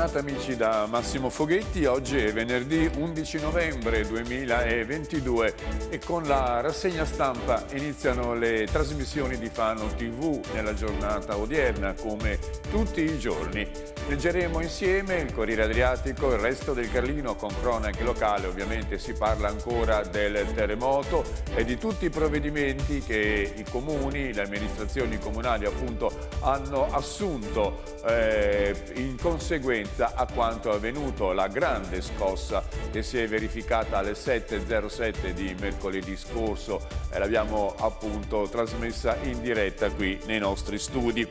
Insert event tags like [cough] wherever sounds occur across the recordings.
bentornati amici da Massimo Foghetti, oggi è venerdì 11 novembre 2022 e con la rassegna stampa iniziano le trasmissioni di Fano TV nella giornata odierna come tutti i giorni. Leggeremo insieme il Corriere Adriatico, il resto del Carlino con cronache locale, ovviamente si parla ancora del terremoto e di tutti i provvedimenti che i comuni, le amministrazioni comunali appunto hanno assunto eh, in conseguenza sicurezza a quanto è avvenuto, la grande scossa che si è verificata alle 7.07 di mercoledì scorso e l'abbiamo appunto trasmessa in diretta qui nei nostri studi.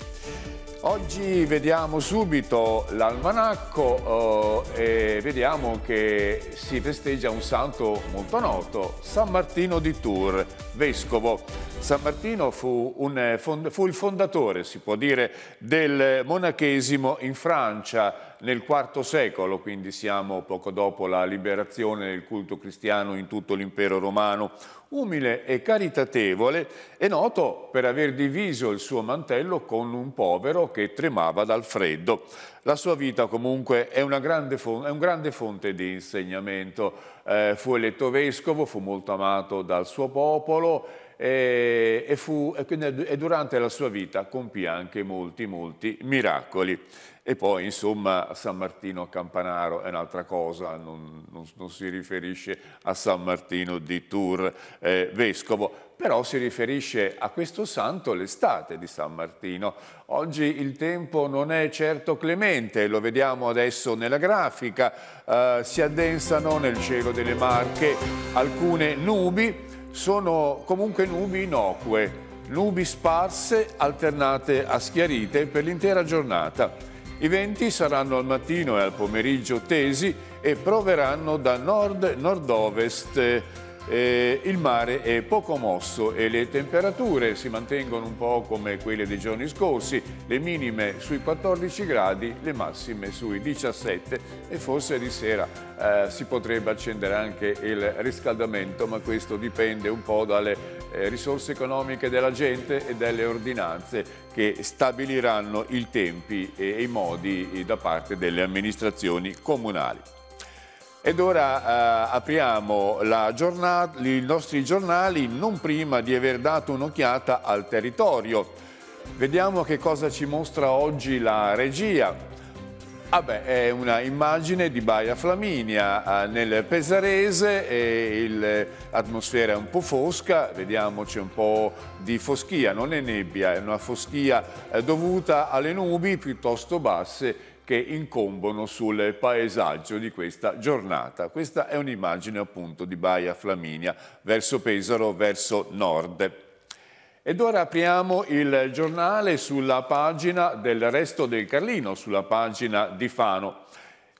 Oggi vediamo subito l'almanacco eh, e vediamo che si festeggia un santo molto noto, San Martino di Tours, vescovo. San Martino fu, un, eh, fu il fondatore, si può dire, del monachesimo in Francia nel IV secolo, quindi siamo poco dopo la liberazione del culto cristiano in tutto l'impero romano. Umile e caritatevole, è noto per aver diviso il suo mantello con un povero che tremava dal freddo. La sua vita comunque è una grande, è un grande fonte di insegnamento. Eh, fu eletto vescovo, fu molto amato dal suo popolo e, e, fu, e, durante la sua vita compì anche molti, molti miracoli. E poi, insomma, San Martino Campanaro è un'altra cosa, non, non, non, si riferisce a San Martino di Tours, eh, vescovo, però si riferisce a questo santo l'estate di San Martino. Oggi il tempo non è certo clemente, lo vediamo adesso nella grafica, eh, si addensano nel cielo delle Marche alcune nubi, sono comunque nubi innocue, nubi sparse alternate a schiarite per l'intera giornata. I venti saranno al mattino e al pomeriggio tesi e proveranno da nord-nord-ovest eh, il mare è poco mosso e le temperature si mantengono un po' come quelle dei giorni scorsi, le minime sui 14 gradi, le massime sui 17 e forse di sera eh, si potrebbe accendere anche il riscaldamento, ma questo dipende un po' dalle eh, risorse economiche della gente e dalle ordinanze che stabiliranno i tempi e i modi da parte delle amministrazioni comunali. Ed ora eh, apriamo giornata, i nostri giornali non prima di aver dato un'occhiata al territorio. Vediamo che cosa ci mostra oggi la regia. Ah beh, è una immagine di Baia Flaminia eh, nel Pesarese, l'atmosfera è un po' fosca, vediamoci un po' di foschia, non è nebbia, è una foschia eh, dovuta alle nubi piuttosto basse che incombono sul paesaggio di questa giornata. Questa è un'immagine appunto di Baia Flaminia verso Pesaro, verso nord. Ed ora apriamo il giornale sulla pagina del Resto del Carlino, sulla pagina di Fano.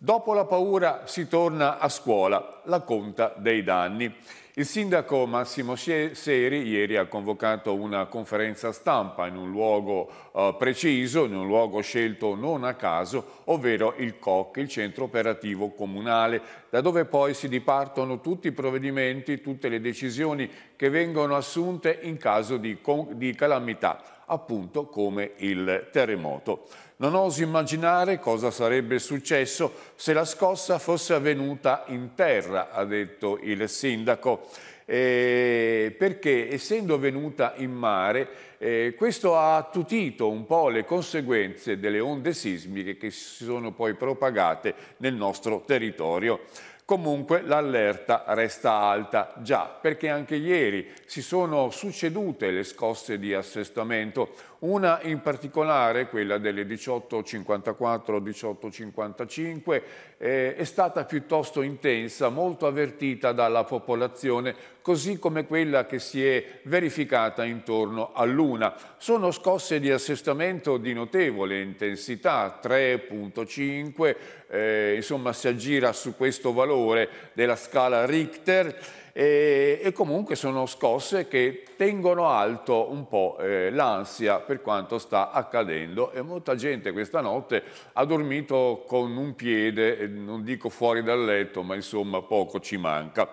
Dopo la paura si torna a scuola, la conta dei danni. Il sindaco Massimo Seri ieri ha convocato una conferenza stampa in un luogo eh, preciso, in un luogo scelto non a caso, ovvero il COC, il centro operativo comunale, da dove poi si dipartono tutti i provvedimenti, tutte le decisioni che vengono assunte in caso di, di calamità, appunto come il terremoto. Non oso immaginare cosa sarebbe successo se la scossa fosse avvenuta in terra, ha detto il sindaco. Eh, perché essendo venuta in mare eh, questo ha attutito un po' le conseguenze delle onde sismiche che si sono poi propagate nel nostro territorio. Comunque l'allerta resta alta, già perché anche ieri si sono succedute le scosse di assestamento, una in particolare, quella delle 18.54-18.55, eh, è stata piuttosto intensa, molto avvertita dalla popolazione, così come quella che si è verificata intorno all'una. Sono scosse di assestamento di notevole intensità, 3.5, eh, insomma si aggira su questo valore della scala Richter e, e comunque sono scosse che tengono alto un po' eh, l'ansia per quanto sta accadendo e molta gente questa notte ha dormito con un piede, non dico fuori dal letto, ma insomma poco ci manca.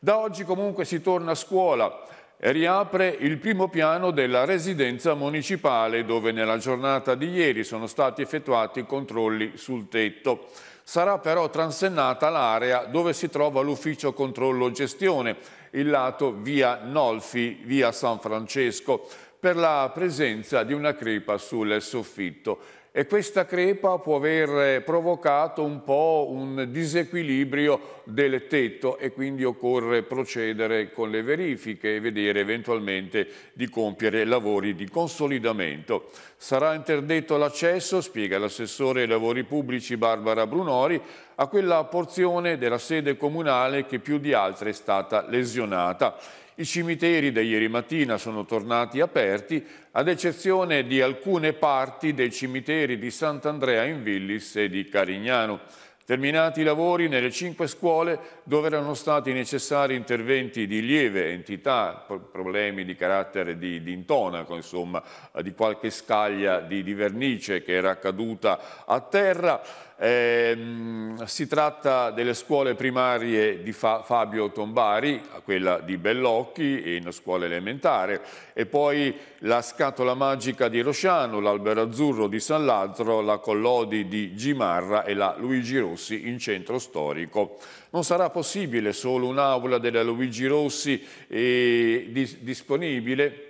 Da oggi comunque si torna a scuola e riapre il primo piano della residenza municipale dove nella giornata di ieri sono stati effettuati controlli sul tetto. Sarà però transennata l'area dove si trova l'ufficio controllo gestione, il lato via Nolfi, via San Francesco, per la presenza di una crepa sul soffitto. E questa crepa può aver eh, provocato un po' un disequilibrio del tetto e quindi occorre procedere con le verifiche e vedere eventualmente di compiere lavori di consolidamento. Sarà interdetto l'accesso, spiega l'assessore ai lavori pubblici Barbara Brunori, a quella porzione della sede comunale che più di altre è stata lesionata. I cimiteri da ieri mattina sono tornati aperti, ad eccezione di alcune parti dei cimiteri di Sant'Andrea in Villis e di Carignano. Terminati i lavori nelle cinque scuole dove erano stati necessari interventi di lieve entità, problemi di carattere di, di intonaco, insomma, di qualche scaglia di, di vernice che era caduta a terra. Ehm, si tratta delle scuole primarie di Fa Fabio Tombari, quella di Bellocchi in scuola elementare, e poi la Scatola Magica di Rosciano, l'Albero Azzurro di San Lazzaro, la Collodi di Gimarra e la Luigi Rossi in centro storico. Non sarà possibile solo un'aula della Luigi Rossi eh, dis disponibile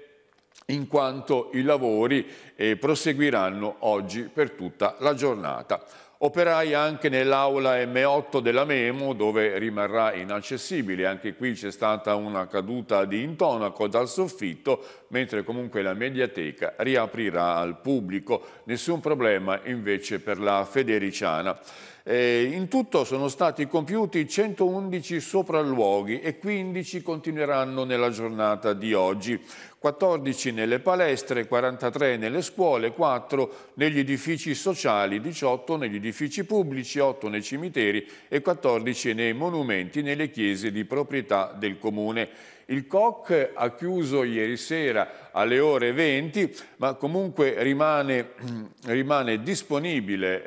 in quanto i lavori eh, proseguiranno oggi per tutta la giornata. Operai anche nell'aula M8 della Memo dove rimarrà inaccessibile, anche qui c'è stata una caduta di intonaco dal soffitto mentre comunque la mediateca riaprirà al pubblico, nessun problema invece per la Federiciana. Eh, in tutto sono stati compiuti 111 sopralluoghi e 15 continueranno nella giornata di oggi. 14 nelle palestre, 43 nelle scuole, 4 negli edifici sociali, 18 negli edifici pubblici, 8 nei cimiteri e 14 nei monumenti nelle chiese di proprietà del comune. Il COC ha chiuso ieri sera alle ore 20, ma comunque rimane, [clears throat] rimane disponibile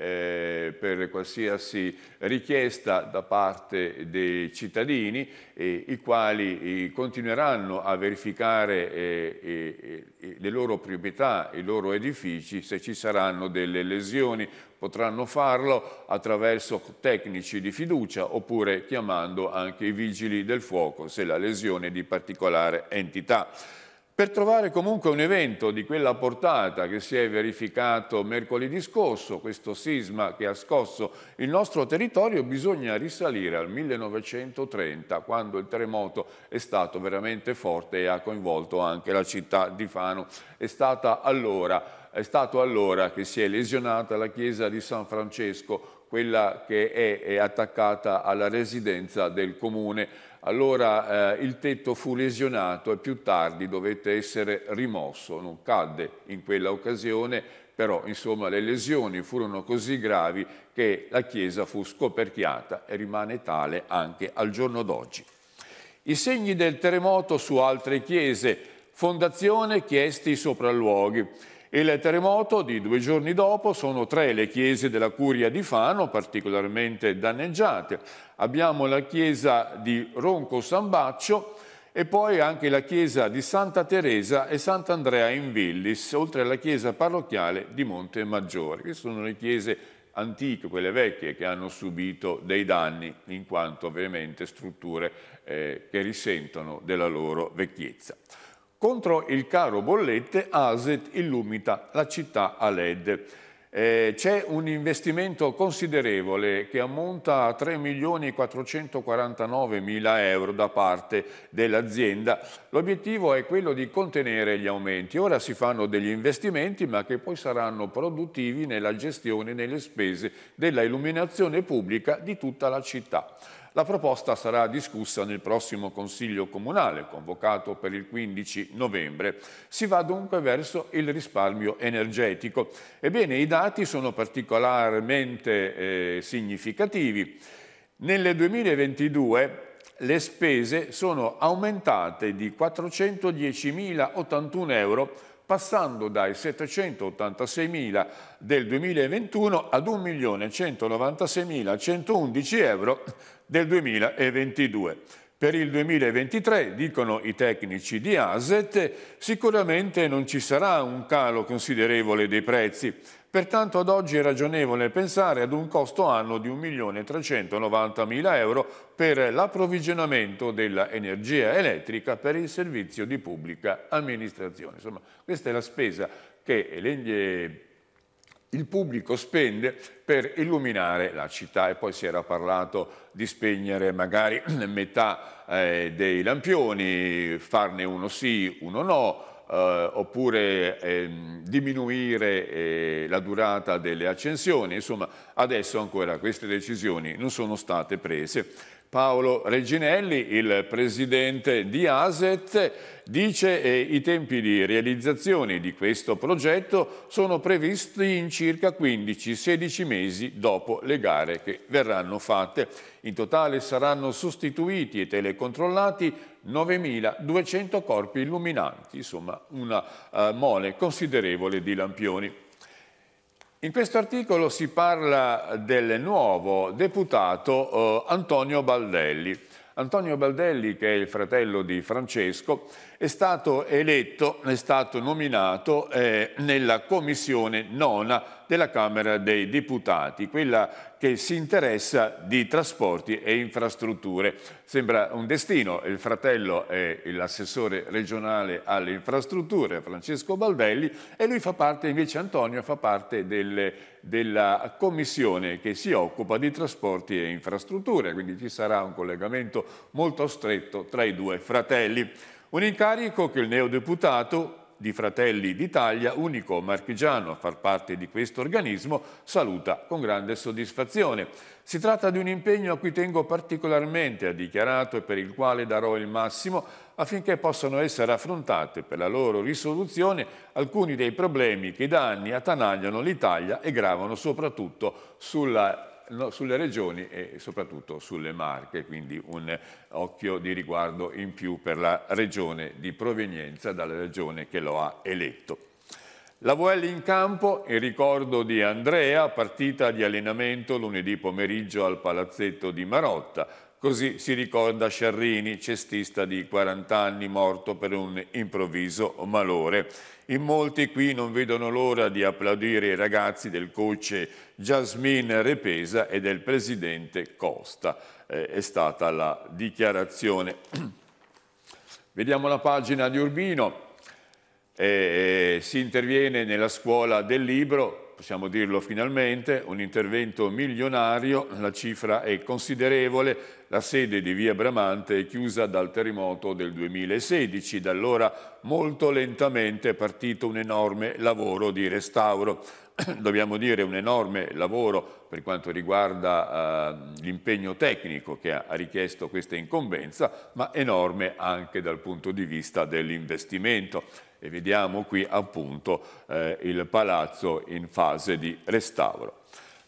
eh, per qualsiasi richiesta da parte dei cittadini, eh, i quali eh, continueranno a verificare eh, le loro proprietà, i loro edifici, se ci saranno delle lesioni potranno farlo attraverso tecnici di fiducia oppure chiamando anche i vigili del fuoco se la lesione è di particolare entità. Per trovare comunque un evento di quella portata che si è verificato mercoledì scorso, questo sisma che ha scosso il nostro territorio, bisogna risalire al 1930, quando il terremoto è stato veramente forte e ha coinvolto anche la città di Fano. È stata allora è stato allora che si è lesionata la chiesa di San Francesco, quella che è, è attaccata alla residenza del comune. Allora eh, il tetto fu lesionato e più tardi dovette essere rimosso, non cadde in quella occasione, però insomma le lesioni furono così gravi che la chiesa fu scoperchiata e rimane tale anche al giorno d'oggi. I segni del terremoto su altre chiese, fondazione chiesti sopralluoghi. E il terremoto di due giorni dopo sono tre le chiese della Curia di Fano particolarmente danneggiate. Abbiamo la chiesa di Ronco Sambaccio e poi anche la chiesa di Santa Teresa e Sant'Andrea in Villis, oltre alla chiesa parrocchiale di Monte Maggiore, che sono le chiese antiche, quelle vecchie, che hanno subito dei danni, in quanto ovviamente strutture eh, che risentono della loro vecchiezza. Contro il caro bollette ASET illumina la città a LED. Eh, C'è un investimento considerevole che ammonta a 3.449.000 euro da parte dell'azienda. L'obiettivo è quello di contenere gli aumenti. Ora si fanno degli investimenti ma che poi saranno produttivi nella gestione e nelle spese della illuminazione pubblica di tutta la città. La proposta sarà discussa nel prossimo Consiglio Comunale, convocato per il 15 novembre. Si va dunque verso il risparmio energetico. Ebbene, i dati sono particolarmente eh, significativi. Nel 2022 le spese sono aumentate di 410.081 euro passando dai 786.000 del 2021 ad 1.196.111 euro del 2022. Per il 2023, dicono i tecnici di ASET, sicuramente non ci sarà un calo considerevole dei prezzi, Pertanto ad oggi è ragionevole pensare ad un costo anno di 1.390.000 euro per l'approvvigionamento dell'energia elettrica per il servizio di pubblica amministrazione. Insomma, questa è la spesa che il pubblico spende per illuminare la città e poi si era parlato di spegnere magari [clears throat] metà eh, dei lampioni, farne uno sì, uno no, eh, oppure ehm, diminuire eh, la durata delle accensioni, insomma adesso ancora queste decisioni non sono state prese. Paolo Reginelli, il presidente di ASET, dice che eh, i tempi di realizzazione di questo progetto sono previsti in circa 15-16 mesi dopo le gare che verranno fatte. In totale saranno sostituiti e telecontrollati 9.200 corpi illuminanti, insomma una uh, mole considerevole di lampioni. In questo articolo si parla del nuovo deputato uh, Antonio Baldelli. Antonio Baldelli, che è il fratello di Francesco, è stato eletto, è stato nominato eh, nella commissione nona della Camera dei Deputati, quella che si interessa di trasporti e infrastrutture. Sembra un destino, il fratello è l'assessore regionale alle infrastrutture, Francesco Baldelli, e lui fa parte, invece Antonio, fa parte del, della commissione che si occupa di trasporti e infrastrutture, quindi ci sarà un collegamento molto stretto tra i due fratelli. Un incarico che il neodeputato di Fratelli d'Italia, unico marchigiano a far parte di questo organismo, saluta con grande soddisfazione. Si tratta di un impegno a cui tengo particolarmente, ha dichiarato, e per il quale darò il massimo affinché possano essere affrontate per la loro risoluzione alcuni dei problemi che da anni attanagliano l'Italia e gravano soprattutto sulla sulle regioni e soprattutto sulle marche, quindi un occhio di riguardo in più per la regione di provenienza dalla regione che lo ha eletto. La VL in campo in ricordo di Andrea, partita di allenamento lunedì pomeriggio al palazzetto di Marotta. Così si ricorda Sciarrini, cestista di 40 anni morto per un improvviso malore. In molti qui non vedono l'ora di applaudire i ragazzi del coach Jasmine Repesa e del presidente Costa. Eh, è stata la dichiarazione. [clears throat] Vediamo la pagina di Urbino. Eh, eh, si interviene nella scuola del libro possiamo dirlo finalmente, un intervento milionario, la cifra è considerevole, la sede di Via Bramante è chiusa dal terremoto del 2016, da allora molto lentamente è partito un enorme lavoro di restauro [clears throat] dobbiamo dire, un enorme lavoro per quanto riguarda eh, l'impegno tecnico che ha, ha, richiesto questa incombenza, ma enorme anche dal punto di vista dell'investimento e vediamo qui appunto eh, il palazzo in fase di restauro.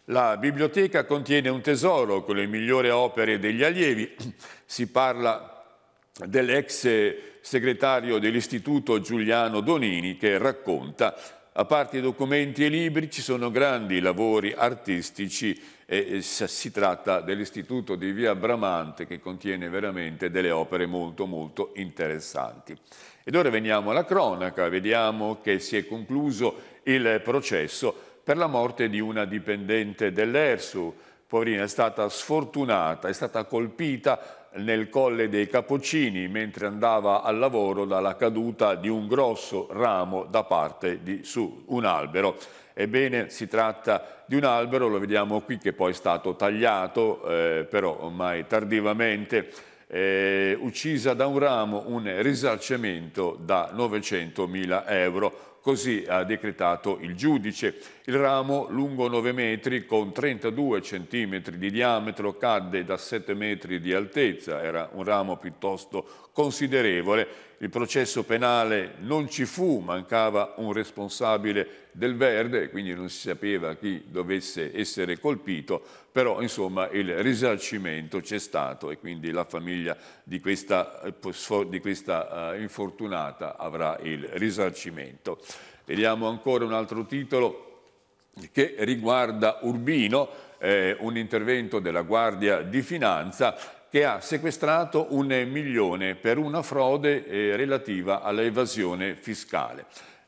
La biblioteca contiene un tesoro con le migliori opere degli allievi, [clears throat] si parla dell'ex segretario dell'istituto Giuliano Donini che racconta a parte documenti e libri ci sono grandi lavori artistici e si tratta dell'istituto di Via Bramante che contiene veramente delle opere molto molto interessanti. Ed ora veniamo alla cronaca, vediamo che si è concluso il processo per la morte di una dipendente dell'ERSU. Poverina è stata sfortunata, è stata colpita nel colle dei Capocini mentre andava al lavoro dalla caduta di un grosso ramo da parte di su un albero. Ebbene, si tratta di un albero, lo vediamo qui che poi è stato tagliato, eh, però ormai tardivamente eh, uccisa da un ramo un risarcimento da 900.000 euro. Così ha decretato il giudice. Il ramo, lungo 9 metri, con 32 centimetri di diametro, cadde da 7 metri di altezza. Era un ramo piuttosto considerevole. Il processo penale non ci fu, mancava un responsabile del verde, quindi non si sapeva chi dovesse essere colpito, però insomma il risarcimento c'è stato e quindi la famiglia di questa, eh, di questa eh, infortunata avrà il risarcimento. Vediamo ancora un altro titolo che riguarda Urbino, eh, un intervento della Guardia di Finanza che ha sequestrato un milione per una frode eh, relativa all'evasione fiscale.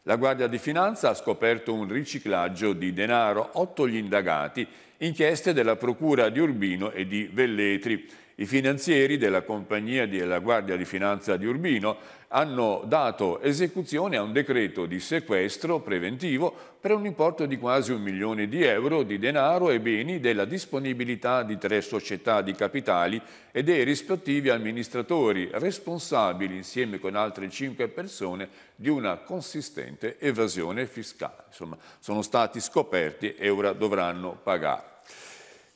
La Guardia di Finanza ha scoperto un riciclaggio di denaro, otto gli indagati, inchieste della Procura di Urbino e di Velletri. I finanzieri della compagnia della Guardia di Finanza di Urbino hanno dato esecuzione a un decreto di sequestro preventivo per un importo di quasi un milione di euro di denaro e beni della disponibilità di tre società di capitali e dei rispettivi amministratori responsabili insieme con altre cinque persone di una consistente evasione fiscale. Insomma, sono stati scoperti e ora dovranno pagare.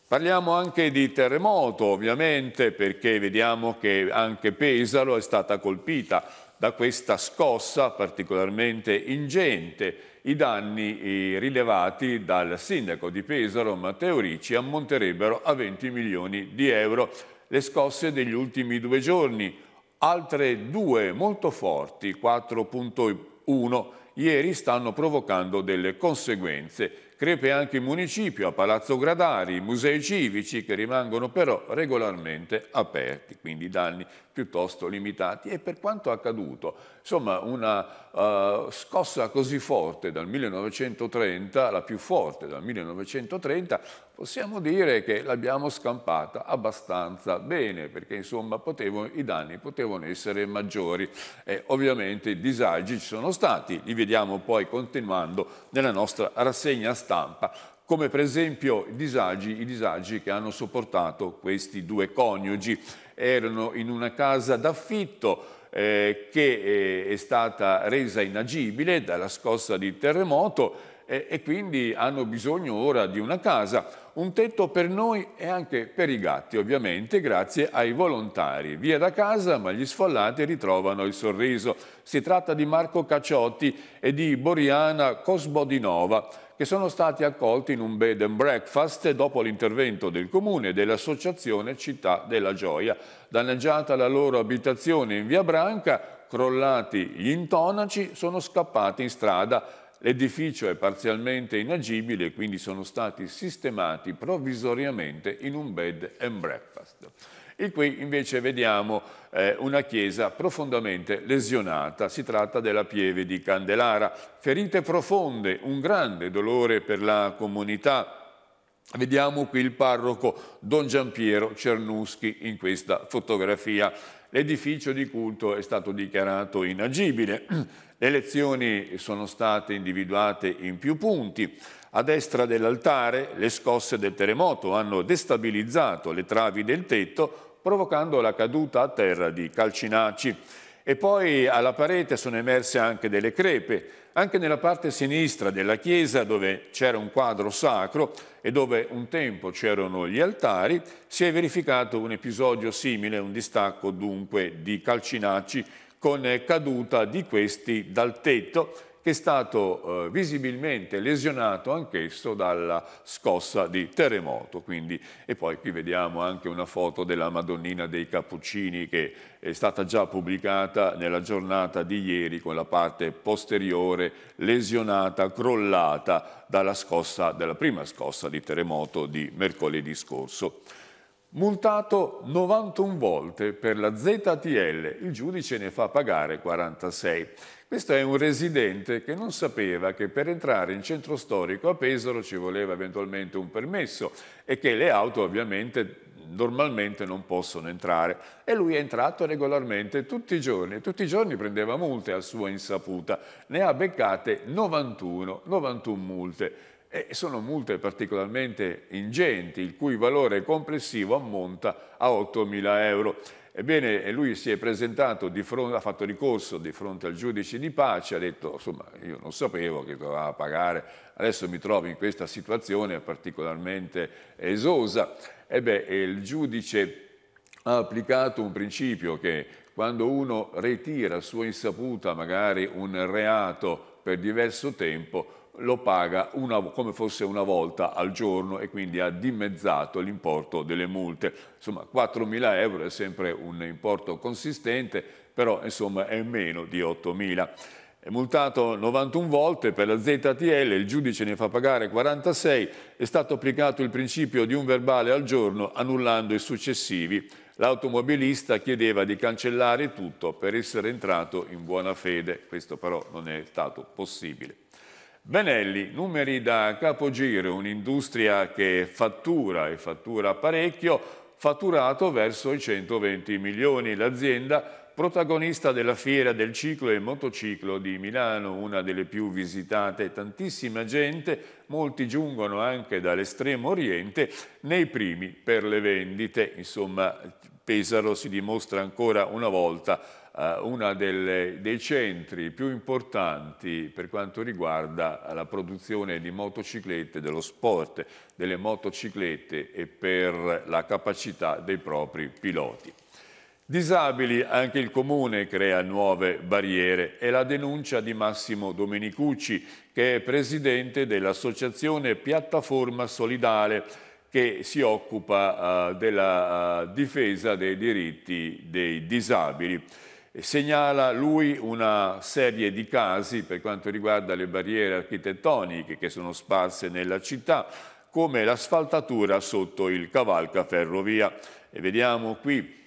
Parliamo anche di terremoto, ovviamente, perché vediamo che anche Pesaro è stata colpita da questa scossa particolarmente ingente. I danni rilevati dal sindaco di Pesaro Matteo Ricci ammonterebbero a 20 milioni di euro. Le scosse degli ultimi due giorni, altre due molto forti, 4.1, ieri stanno provocando delle conseguenze. Crepe anche il municipio, a Palazzo Gradari, i musei civici che rimangono però regolarmente aperti, quindi danni piuttosto limitati e per quanto accaduto, insomma una uh, scossa così forte dal 1930, la più forte dal 1930, possiamo dire che l'abbiamo scampata abbastanza bene perché insomma potevano, i danni potevano essere maggiori e ovviamente i disagi ci sono stati, li vediamo poi continuando nella nostra rassegna stampa come per esempio i disagi, i disagi che hanno sopportato questi due coniugi erano in una casa d'affitto eh, che eh, è stata resa inagibile dalla scossa di terremoto eh, e quindi hanno bisogno ora di una casa, un tetto per noi e anche per i gatti ovviamente grazie ai volontari. Via da casa ma gli sfollati ritrovano il sorriso. Si tratta di Marco Cacciotti e di Boriana Cosbodinova che sono stati accolti in un bed and breakfast dopo l'intervento del comune e dell'associazione Città della Gioia. Danneggiata la loro abitazione in via Branca, crollati gli intonaci, sono scappati in strada L'edificio è parzialmente inagibile e quindi sono stati sistemati provvisoriamente in un bed and breakfast. E qui invece vediamo eh, una chiesa profondamente lesionata, si tratta della pieve di Candelara, ferite profonde, un grande dolore per la comunità. Vediamo qui il parroco Don Giampiero Cernuschi in questa fotografia. L'edificio di culto è stato dichiarato inagibile. [clears throat] Le lezioni sono state individuate in più punti. A destra dell'altare le scosse del terremoto hanno destabilizzato le travi del tetto, provocando la caduta a terra di calcinaci. E poi alla parete sono emerse anche delle crepe, anche nella parte sinistra della chiesa dove c'era un quadro sacro e dove un tempo c'erano gli altari, si è verificato un episodio simile, un distacco dunque di calcinaci con caduta di questi dal tetto che è stato eh, visibilmente lesionato anch'esso dalla scossa di terremoto. Quindi, e poi qui vediamo anche una foto della Madonnina dei Cappuccini che è stata già pubblicata nella giornata di ieri con la parte posteriore lesionata, crollata dalla, scossa, della prima scossa di terremoto di mercoledì scorso multato 91 volte per la ZTL, il giudice ne fa pagare 46. Questo è un residente che non sapeva che per entrare in centro storico a Pesaro ci voleva eventualmente un permesso e che le auto ovviamente normalmente non possono entrare e lui è entrato regolarmente tutti i giorni e tutti i giorni prendeva multe a sua insaputa, ne ha beccate 91, 91 multe e sono multe particolarmente ingenti il cui valore complessivo ammonta a 8.000 euro. Ebbene, lui si è presentato, di fronte, ha fatto ricorso di fronte al giudice di pace, ha detto, insomma, io non sapevo che doveva pagare, adesso mi trovo in questa situazione particolarmente esosa. Ebbene, il giudice ha applicato un principio che quando uno ritira a sua insaputa magari un reato per diverso tempo, lo paga una, come fosse una volta al giorno e quindi ha dimezzato l'importo delle multe. Insomma, 4.000 euro è sempre un importo consistente, però insomma è meno di 8.000. È multato 91 volte per la ZTL, il giudice ne fa pagare 46, è stato applicato il principio di un verbale al giorno annullando i successivi. L'automobilista chiedeva di cancellare tutto per essere entrato in buona fede, questo però non è stato possibile. Benelli, numeri da capogiro, un'industria che fattura e fattura parecchio, fatturato verso i 120 milioni. L'azienda protagonista della fiera del ciclo e motociclo di Milano, una delle più visitate, tantissima gente, molti giungono anche dall'estremo oriente, nei primi per le vendite, insomma Pesaro si dimostra ancora una volta eh, uno dei centri più importanti per quanto riguarda la produzione di motociclette, dello sport delle motociclette e per la capacità dei propri piloti. Disabili, anche il Comune crea nuove barriere e la denuncia di Massimo Domenicucci, che è presidente dell'associazione Piattaforma Solidale, che si occupa uh, della uh, difesa dei diritti dei disabili segnala lui una serie di casi per quanto riguarda le barriere architettoniche che sono sparse nella città, come l'asfaltatura sotto il cavalca ferrovia. E vediamo qui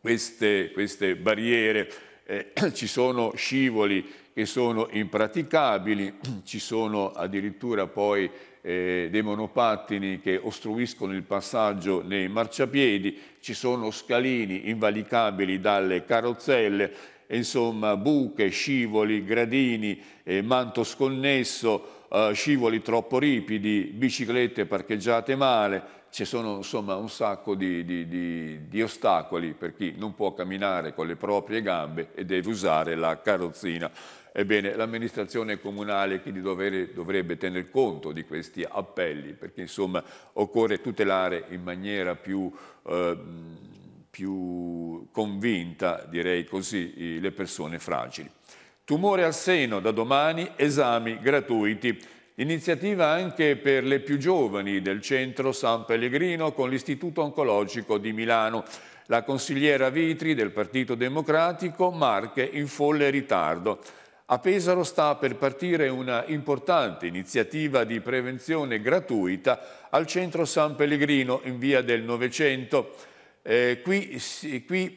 queste, queste barriere, eh, [clears throat] ci sono scivoli che sono impraticabili, [clears throat] ci sono addirittura poi eh, dei monopattini che ostruiscono il passaggio nei marciapiedi, ci sono scalini invalicabili dalle carrozzelle, insomma buche, scivoli, gradini, eh, manto sconnesso, eh, scivoli troppo ripidi, biciclette parcheggiate male, ci sono insomma un sacco di, di, di, di, ostacoli per chi non può camminare con le proprie gambe e deve usare la carrozzina. Ebbene, l'amministrazione comunale quindi dovere, dovrebbe tener conto di questi appelli, perché insomma occorre tutelare in maniera più... Eh, più convinta, direi così, le persone fragili. Tumore al seno, da domani esami gratuiti. Iniziativa anche per le più giovani del centro San Pellegrino con l'Istituto Oncologico di Milano. La consigliera Vitri del Partito Democratico Marche in folle ritardo. A Pesaro sta per partire una importante iniziativa di prevenzione gratuita al centro San Pellegrino in via del Novecento. Eh, qui, qui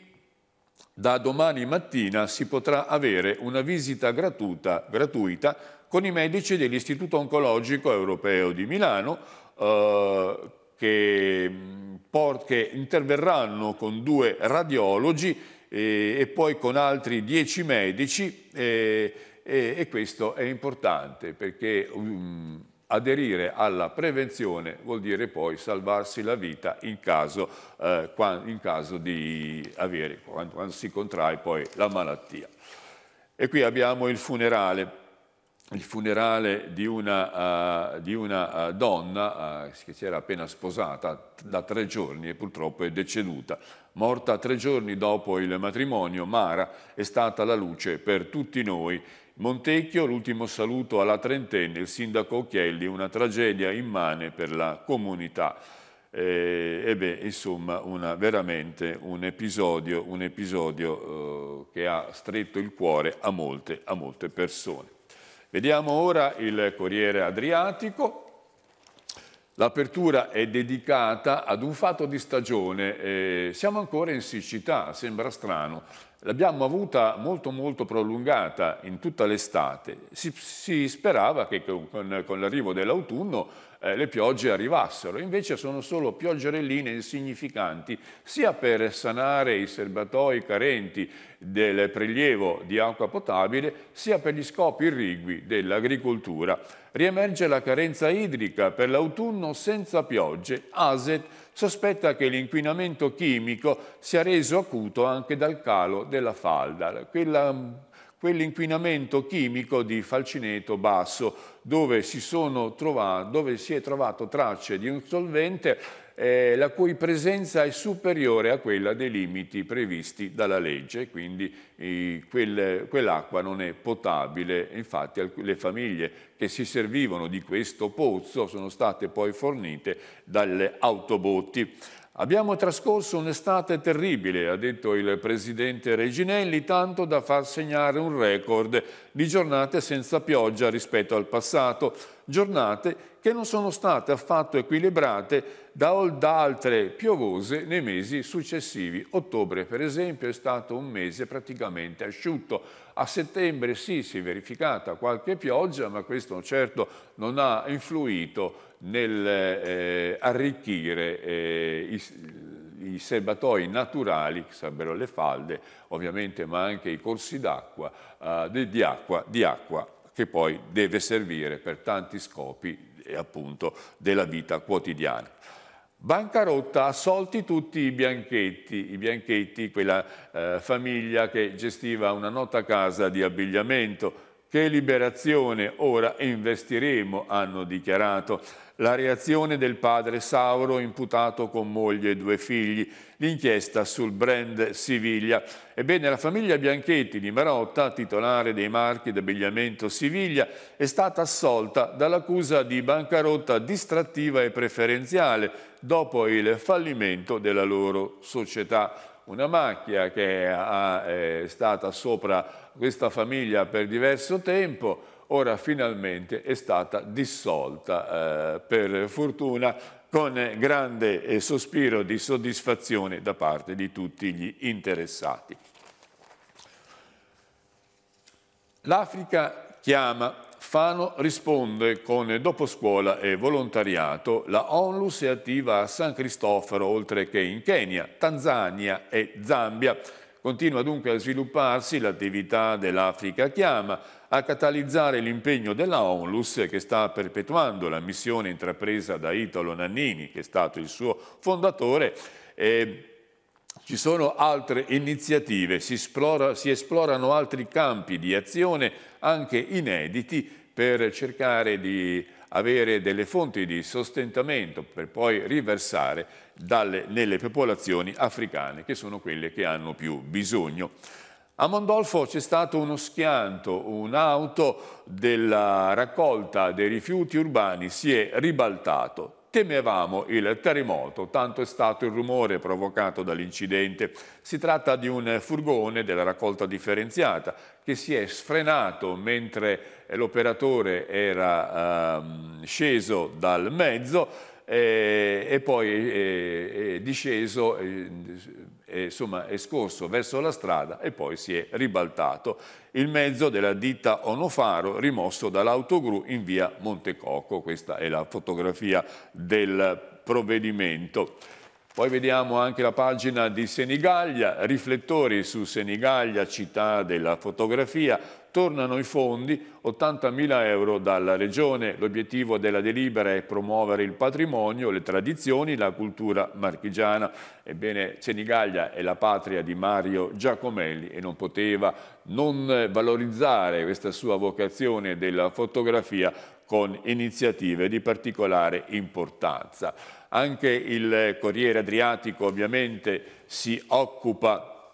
da domani mattina si potrà avere una visita gratuita, gratuita con i medici dell'Istituto Oncologico Europeo di Milano eh, che, che, interverranno con due radiologi eh, e poi con altri dieci medici eh, e, questo è importante perché um, aderire alla prevenzione vuol dire poi salvarsi la vita in caso, eh, in caso di avere, quando, quando si contrae poi la malattia. E qui abbiamo il funerale il funerale di una, uh, di una uh, donna uh, che si era appena sposata da tre giorni e purtroppo è deceduta. Morta tre giorni dopo il matrimonio, Mara è stata la luce per tutti noi. Montecchio, l'ultimo saluto alla trentenne, il sindaco Occhielli, una tragedia immane per la comunità. E, e beh, insomma, una, veramente un episodio, un episodio che ha stretto il cuore a molte, a molte persone. Vediamo ora il Corriere Adriatico. L'apertura è dedicata ad un fatto di stagione. Eh, siamo ancora in siccità, sembra strano, l'abbiamo avuta molto molto prolungata in tutta l'estate. Si, si, sperava che con, con l'arrivo dell'autunno eh, le piogge arrivassero, invece sono solo pioggerelline insignificanti, sia per sanare i serbatoi carenti del prelievo di acqua potabile, sia per gli scopi irrigui dell'agricoltura. Riemerge la carenza idrica per l'autunno senza piogge. ASET sospetta che l'inquinamento chimico sia reso acuto anche dal calo della falda, quell'inquinamento chimico di Falcineto Basso, dove si, trova, dove si, è trovato tracce di un solvente eh, la cui presenza è superiore a quella dei limiti previsti dalla legge, quindi eh, quel, quell'acqua non è potabile, infatti le famiglie che si servivano di questo pozzo sono state poi fornite dalle autobotti. Abbiamo trascorso un'estate terribile, ha detto il presidente Reginelli, tanto da far segnare un record di giornate senza pioggia rispetto al passato, giornate che non sono state affatto equilibrate da altre piovose nei mesi successivi. Ottobre per esempio è stato un mese praticamente asciutto. A settembre sì, si è verificata qualche pioggia, ma questo certo non ha influito nel eh, arricchire eh, i, i, serbatoi naturali, che sarebbero le falde ovviamente, ma anche i corsi d'acqua, eh, di, di, acqua, di acqua che poi deve servire per tanti scopi eh, appunto della vita quotidiana. Bancarotta assolti tutti i bianchetti, i bianchetti, quella eh, famiglia che gestiva una nota casa di abbigliamento. Che liberazione, ora investiremo, hanno dichiarato. La reazione del padre Sauro, imputato con moglie e due figli, l'inchiesta sul brand Siviglia. Ebbene, la famiglia Bianchetti di Marotta, titolare dei marchi d'abbigliamento Siviglia, è stata assolta dall'accusa di bancarotta distrattiva e preferenziale dopo il fallimento della loro società una macchia che ha, è eh, stata sopra questa famiglia per diverso tempo, ora finalmente è stata dissolta eh, per fortuna con grande eh, sospiro di soddisfazione da parte di tutti gli interessati. L'Africa chiama Fano risponde con dopo scuola e volontariato, la ONLUS è attiva a San Cristoforo, oltre che in Kenya, Tanzania e Zambia. Continua dunque a svilupparsi l'attività dell'Africa Chiama, a catalizzare l'impegno della ONLUS che sta perpetuando la missione intrapresa da Italo Nannini, che è stato il suo fondatore, e ci sono altre iniziative, si, esplora, si esplorano altri campi di azione, anche inediti, per cercare di avere delle fonti di sostentamento per poi riversare dalle, nelle popolazioni africane, che sono quelle che hanno più bisogno. A Mondolfo c'è stato uno schianto, un'auto della raccolta dei rifiuti urbani si è ribaltato, Temevamo il terremoto, tanto è stato il rumore provocato dall'incidente. Si tratta di un furgone della raccolta differenziata che si è sfrenato mentre l'operatore era ehm, sceso dal mezzo eh, e poi è, eh, è disceso, eh, è, insomma è scorso verso la strada e poi si è ribaltato. Il mezzo della ditta Onofaro rimosso dall'autogru in via Montecocco, questa è la fotografia del provvedimento. Poi vediamo anche la pagina di Senigallia, riflettori su Senigallia, città della fotografia, tornano i fondi, 80.000 euro dalla Regione. L'obiettivo della delibera è promuovere il patrimonio, le tradizioni, la cultura marchigiana. Ebbene, Senigallia è la patria di Mario Giacomelli e non poteva non valorizzare questa sua vocazione della fotografia con iniziative di particolare importanza. Anche il Corriere Adriatico ovviamente si occupa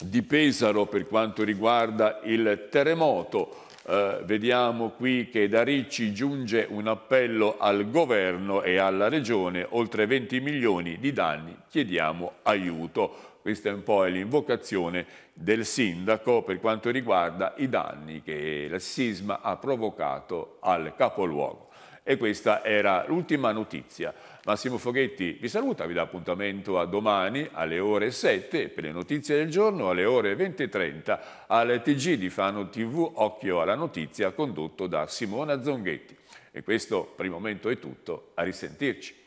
di Pesaro per quanto riguarda il terremoto. Eh, vediamo qui che da Ricci giunge un appello al governo e alla regione, oltre 20 milioni di danni, chiediamo aiuto. Questa è un po' l'invocazione del sindaco per quanto riguarda i danni che il sisma ha provocato al capoluogo. E questa era l'ultima notizia. Massimo Foghetti vi saluta, vi dà appuntamento a domani alle ore 7 e per le notizie del giorno, alle ore 20.30 al TG di Fano TV Occhio alla Notizia condotto da Simona Zonghetti. E questo per il momento è tutto, a risentirci.